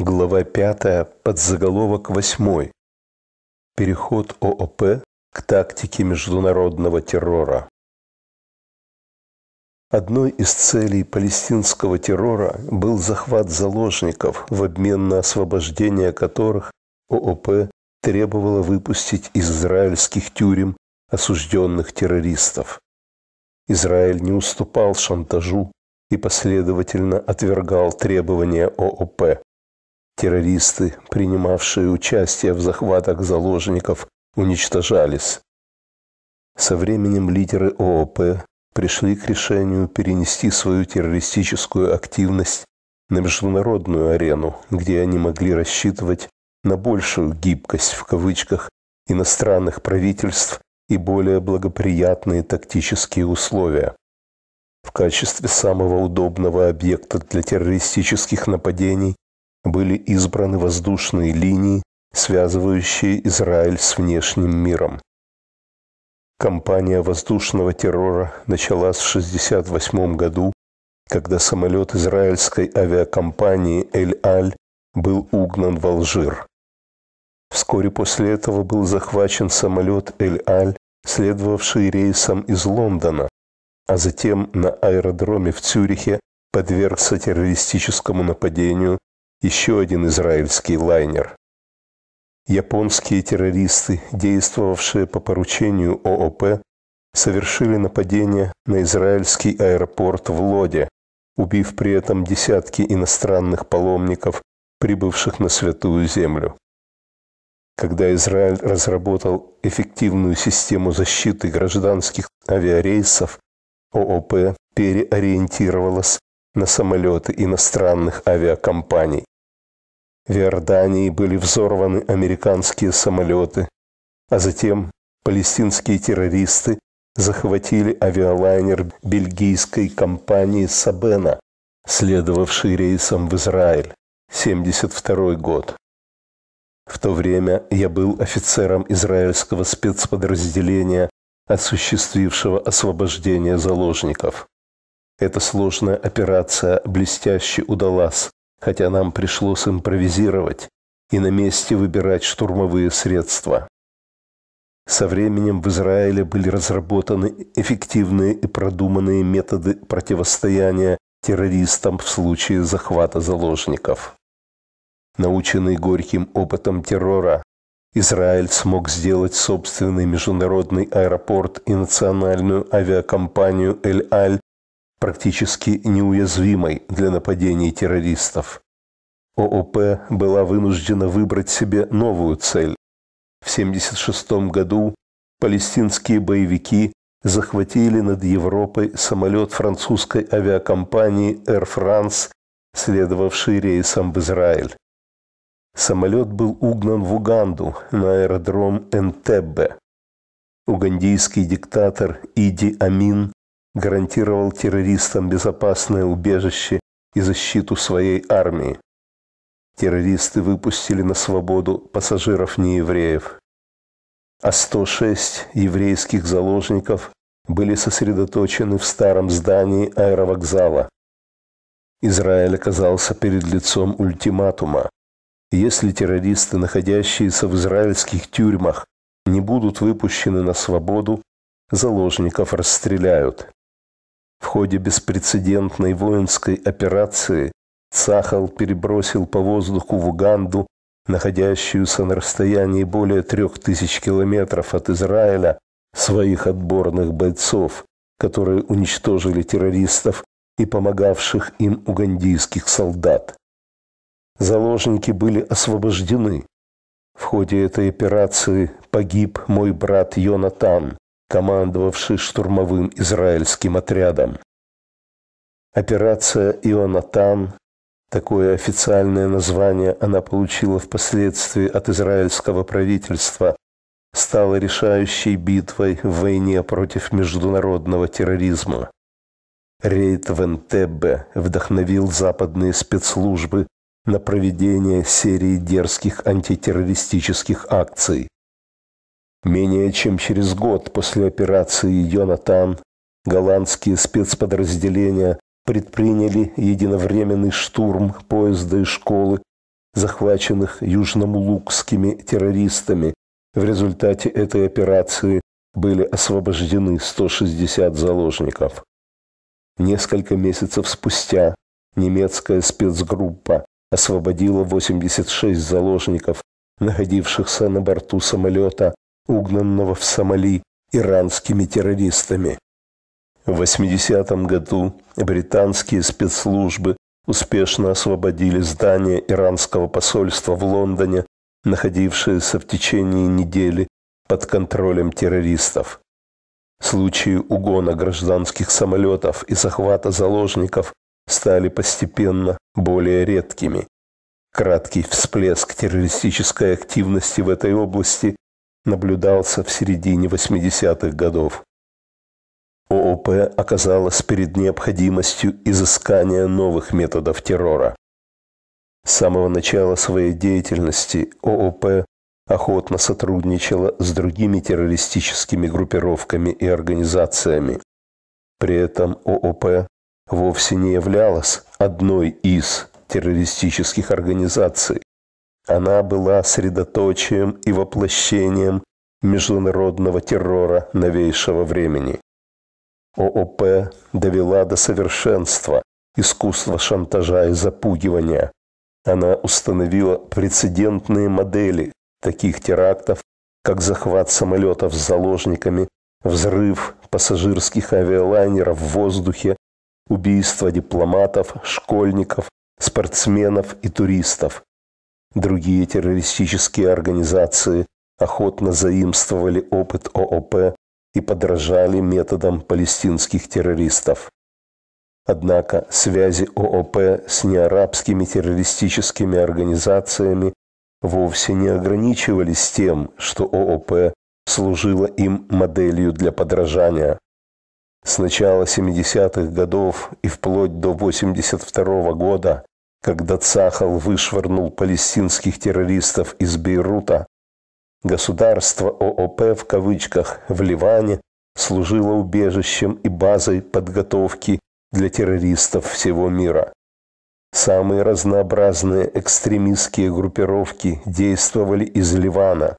Глава 5, подзаголовок 8. Переход ООП к тактике международного террора. Одной из целей палестинского террора был захват заложников, в обмен на освобождение которых ООП требовала выпустить из израильских тюрем осужденных террористов. Израиль не уступал шантажу и последовательно отвергал требования ООП. Террористы, принимавшие участие в захватах заложников, уничтожались. Со временем лидеры ООП пришли к решению перенести свою террористическую активность на международную арену, где они могли рассчитывать на большую гибкость в кавычках иностранных правительств и более благоприятные тактические условия. В качестве самого удобного объекта для террористических нападений были избраны воздушные линии, связывающие Израиль с внешним миром. Компания воздушного террора началась в 1968 году, когда самолет израильской авиакомпании «Эль-Аль» был угнан в Алжир. Вскоре после этого был захвачен самолет «Эль-Аль», следовавший рейсом из Лондона, а затем на аэродроме в Цюрихе подвергся террористическому нападению еще один израильский лайнер. Японские террористы, действовавшие по поручению ООП, совершили нападение на израильский аэропорт в Лоде, убив при этом десятки иностранных паломников, прибывших на Святую Землю. Когда Израиль разработал эффективную систему защиты гражданских авиарейсов, ООП переориентировалась на самолеты иностранных авиакомпаний. В Иордании были взорваны американские самолеты, а затем палестинские террористы захватили авиалайнер бельгийской компании «Сабена», следовавший рейсом в Израиль, 72 год. В то время я был офицером израильского спецподразделения, осуществившего освобождение заложников. Эта сложная операция блестяще удалась, хотя нам пришлось импровизировать и на месте выбирать штурмовые средства. Со временем в Израиле были разработаны эффективные и продуманные методы противостояния террористам в случае захвата заложников. Наученный горьким опытом террора, Израиль смог сделать собственный международный аэропорт и национальную авиакомпанию «Эль-Аль» практически неуязвимой для нападений террористов. ООП была вынуждена выбрать себе новую цель. В 1976 году палестинские боевики захватили над Европой самолет французской авиакомпании Air France, следовавший рейсом в Израиль. Самолет был угнан в Уганду на аэродром Энтеббе. Угандийский диктатор Иди Амин гарантировал террористам безопасное убежище и защиту своей армии. Террористы выпустили на свободу пассажиров неевреев. А 106 еврейских заложников были сосредоточены в старом здании аэровокзала. Израиль оказался перед лицом ультиматума. Если террористы, находящиеся в израильских тюрьмах, не будут выпущены на свободу, заложников расстреляют. В ходе беспрецедентной воинской операции Цахал перебросил по воздуху в Уганду, находящуюся на расстоянии более трех тысяч километров от Израиля, своих отборных бойцов, которые уничтожили террористов и помогавших им угандийских солдат. Заложники были освобождены. В ходе этой операции погиб мой брат Йонатан, командовавший штурмовым израильским отрядом. Операция «Ионатан» Такое официальное название она получила впоследствии от израильского правительства, стала решающей битвой в войне против международного терроризма. Рейд в Энтеббе вдохновил западные спецслужбы на проведение серии дерзких антитеррористических акций. Менее чем через год после операции «Йонатан» голландские спецподразделения предприняли единовременный штурм поезда и школы, захваченных южномулукскими террористами. В результате этой операции были освобождены 160 заложников. Несколько месяцев спустя немецкая спецгруппа освободила 86 заложников, находившихся на борту самолета, угнанного в Сомали иранскими террористами. В 80 году британские спецслужбы успешно освободили здание иранского посольства в Лондоне, находившееся в течение недели под контролем террористов. Случаи угона гражданских самолетов и захвата заложников стали постепенно более редкими. Краткий всплеск террористической активности в этой области наблюдался в середине 80-х годов. ООП оказалась перед необходимостью изыскания новых методов террора. С самого начала своей деятельности ООП охотно сотрудничала с другими террористическими группировками и организациями. При этом ООП вовсе не являлась одной из террористических организаций. Она была средоточием и воплощением международного террора новейшего времени. ООП довела до совершенства искусство шантажа и запугивания. Она установила прецедентные модели таких терактов, как захват самолетов с заложниками, взрыв пассажирских авиалайнеров в воздухе, убийство дипломатов, школьников, спортсменов и туристов, Другие террористические организации охотно заимствовали опыт ООП и подражали методам палестинских террористов. Однако связи ООП с неарабскими террористическими организациями вовсе не ограничивались тем, что ООП служила им моделью для подражания. С начала 70-х годов и вплоть до 82 года когда Цахал вышвырнул палестинских террористов из Бейрута, государство ООП в кавычках в Ливане служило убежищем и базой подготовки для террористов всего мира. Самые разнообразные экстремистские группировки действовали из Ливана.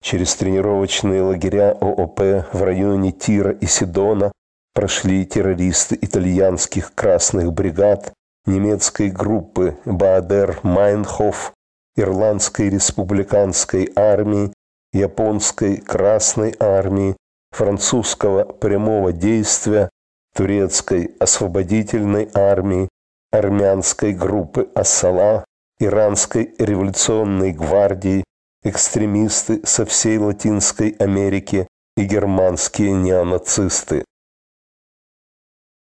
Через тренировочные лагеря ООП в районе Тира и Сидона прошли террористы итальянских красных бригад, немецкой группы Баадер-Майнхоф, Ирландской республиканской армии, Японской Красной армии, французского прямого действия, турецкой освободительной армии, армянской группы Ассала, иранской революционной гвардии, экстремисты со всей Латинской Америки и германские неонацисты.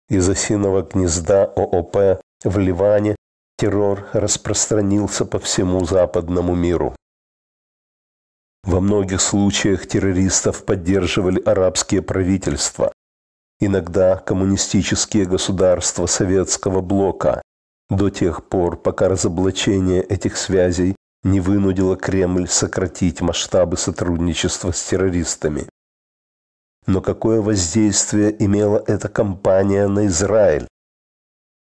Из осиного гнезда ООП в Ливане террор распространился по всему западному миру. Во многих случаях террористов поддерживали арабские правительства, иногда коммунистические государства советского блока, до тех пор, пока разоблачение этих связей не вынудило Кремль сократить масштабы сотрудничества с террористами. Но какое воздействие имела эта кампания на Израиль?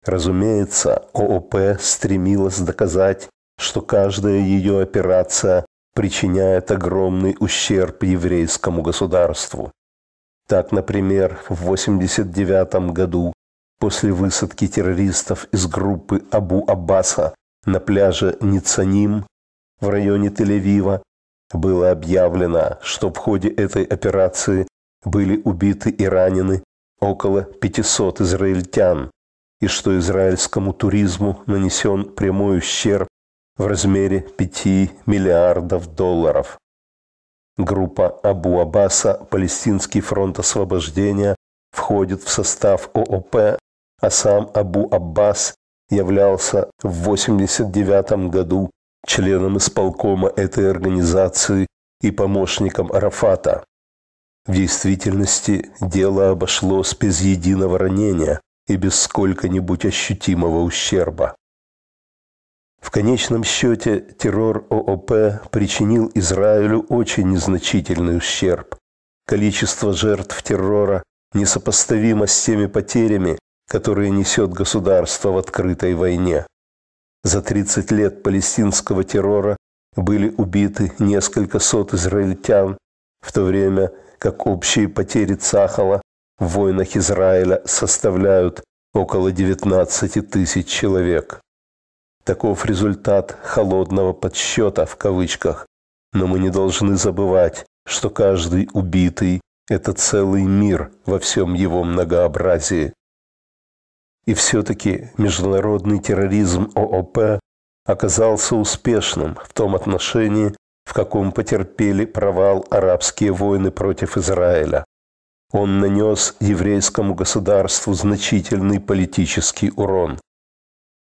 Разумеется, ООП стремилась доказать, что каждая ее операция причиняет огромный ущерб еврейскому государству. Так, например, в 1989 году после высадки террористов из группы Абу Аббаса на пляже Ницаним в районе Тель-Авива было объявлено, что в ходе этой операции были убиты и ранены около 500 израильтян, и что израильскому туризму нанесен прямой ущерб в размере 5 миллиардов долларов. Группа Абу Аббаса «Палестинский фронт освобождения» входит в состав ООП, а сам Абу Аббас являлся в 1989 году членом исполкома этой организации и помощником Арафата. В действительности дело обошлось без единого ранения, и без сколько-нибудь ощутимого ущерба. В конечном счете террор ООП причинил Израилю очень незначительный ущерб. Количество жертв террора несопоставимо с теми потерями, которые несет государство в открытой войне. За 30 лет палестинского террора были убиты несколько сот израильтян, в то время как общие потери Цахала в войнах Израиля составляют около 19 тысяч человек. Таков результат «холодного подсчета» в кавычках. Но мы не должны забывать, что каждый убитый – это целый мир во всем его многообразии. И все-таки международный терроризм ООП оказался успешным в том отношении, в каком потерпели провал арабские войны против Израиля. Он нанес еврейскому государству значительный политический урон.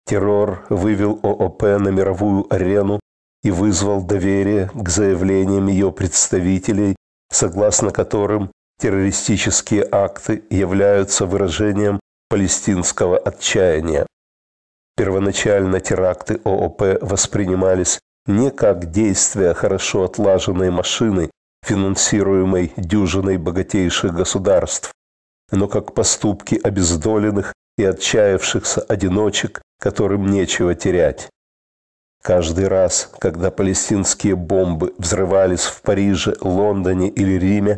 Террор вывел ООП на мировую арену и вызвал доверие к заявлениям ее представителей, согласно которым террористические акты являются выражением палестинского отчаяния. Первоначально теракты ООП воспринимались не как действия хорошо отлаженной машины, финансируемой дюжиной богатейших государств, но как поступки обездоленных и отчаявшихся одиночек, которым нечего терять. Каждый раз, когда палестинские бомбы взрывались в Париже, Лондоне или Риме,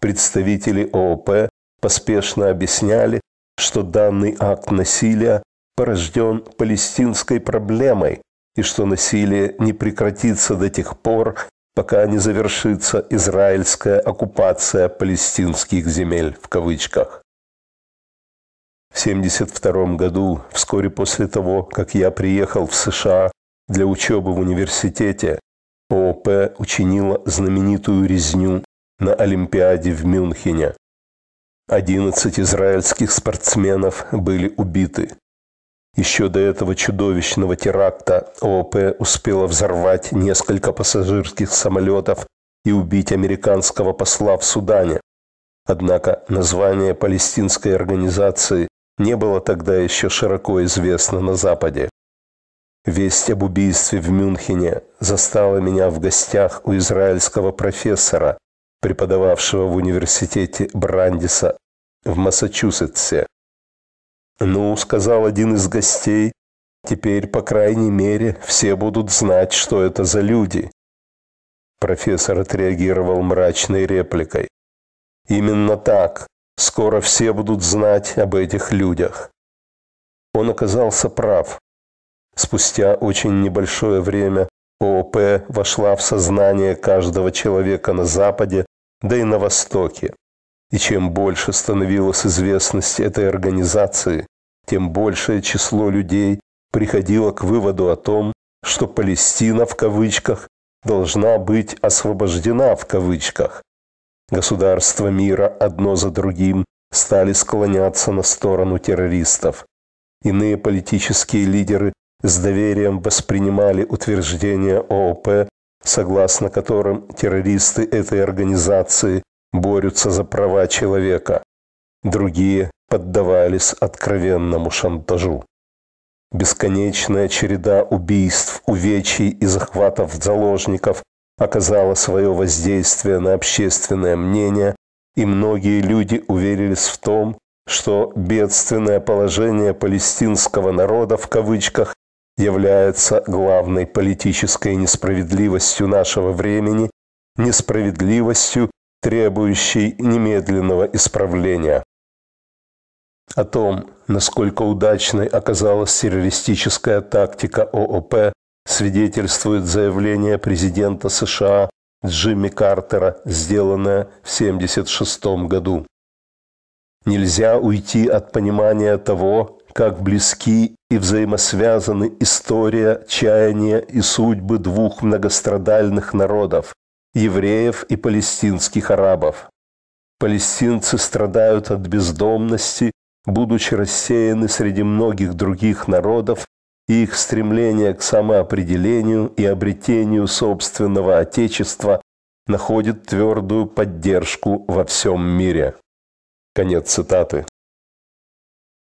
представители ООП поспешно объясняли, что данный акт насилия порожден палестинской проблемой и что насилие не прекратится до тех пор, пока не завершится израильская оккупация палестинских земель в кавычках. В 1972 году, вскоре после того, как я приехал в США для учебы в университете, ООП учинила знаменитую резню на Олимпиаде в Мюнхене. 11 израильских спортсменов были убиты. Еще до этого чудовищного теракта ООП успела взорвать несколько пассажирских самолетов и убить американского посла в Судане. Однако название палестинской организации не было тогда еще широко известно на Западе. Весть об убийстве в Мюнхене застала меня в гостях у израильского профессора, преподававшего в университете Брандиса в Массачусетсе. «Ну», — сказал один из гостей, «теперь, по крайней мере, все будут знать, что это за люди». Профессор отреагировал мрачной репликой. «Именно так. Скоро все будут знать об этих людях». Он оказался прав. Спустя очень небольшое время ООП вошла в сознание каждого человека на Западе, да и на Востоке. И чем больше становилась известность этой организации, тем большее число людей приходило к выводу о том, что Палестина в кавычках должна быть освобождена в кавычках. Государства мира одно за другим стали склоняться на сторону террористов. Иные политические лидеры с доверием воспринимали утверждения ООП, согласно которым террористы этой организации борются за права человека. Другие поддавались откровенному шантажу. Бесконечная череда убийств, увечий и захватов заложников оказала свое воздействие на общественное мнение, и многие люди уверились в том, что бедственное положение палестинского народа в кавычках является главной политической несправедливостью нашего времени, несправедливостью, требующий немедленного исправления. О том, насколько удачной оказалась террористическая тактика ООП, свидетельствует заявление президента США Джимми Картера, сделанное в 1976 году. Нельзя уйти от понимания того, как близки и взаимосвязаны история, чаяния и судьбы двух многострадальных народов, евреев и палестинских арабов. Палестинцы страдают от бездомности, будучи рассеяны среди многих других народов, и их стремление к самоопределению и обретению собственного отечества находит твердую поддержку во всем мире. Конец цитаты.